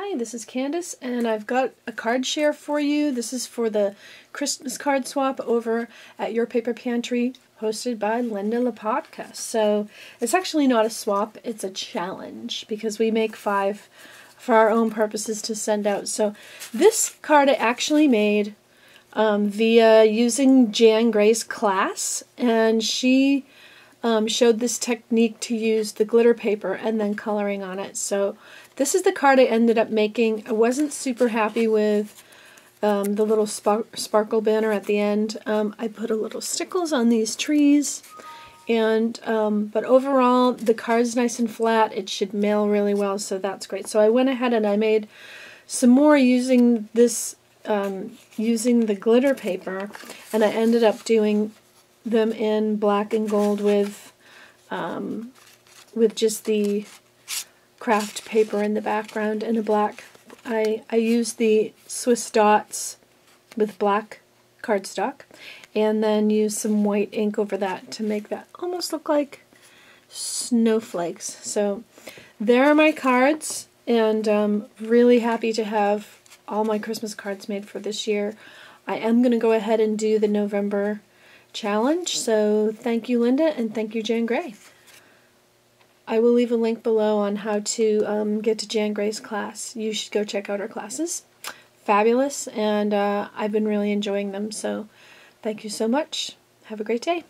Hi, this is Candace, and I've got a card share for you. This is for the Christmas card swap over at Your Paper Pantry, hosted by Linda Lapotka. So it's actually not a swap, it's a challenge, because we make five for our own purposes to send out. So this card I actually made um, via using Jan Gray's class, and she um, showed this technique to use the glitter paper and then coloring on it. So this is the card I ended up making. I wasn't super happy with um, the little spark sparkle banner at the end. Um, I put a little stickles on these trees. And, um, but overall, the card's nice and flat. It should mail really well, so that's great. So I went ahead and I made some more using this, um, using the glitter paper, and I ended up doing them in black and gold with um, with just the craft paper in the background and a black. I, I used the Swiss dots with black cardstock and then use some white ink over that to make that almost look like snowflakes. So there are my cards and I'm um, really happy to have all my Christmas cards made for this year. I am going to go ahead and do the November challenge. So thank you, Linda, and thank you, Jan Gray. I will leave a link below on how to um, get to Jan Gray's class. You should go check out her classes. Fabulous, and uh, I've been really enjoying them. So thank you so much. Have a great day.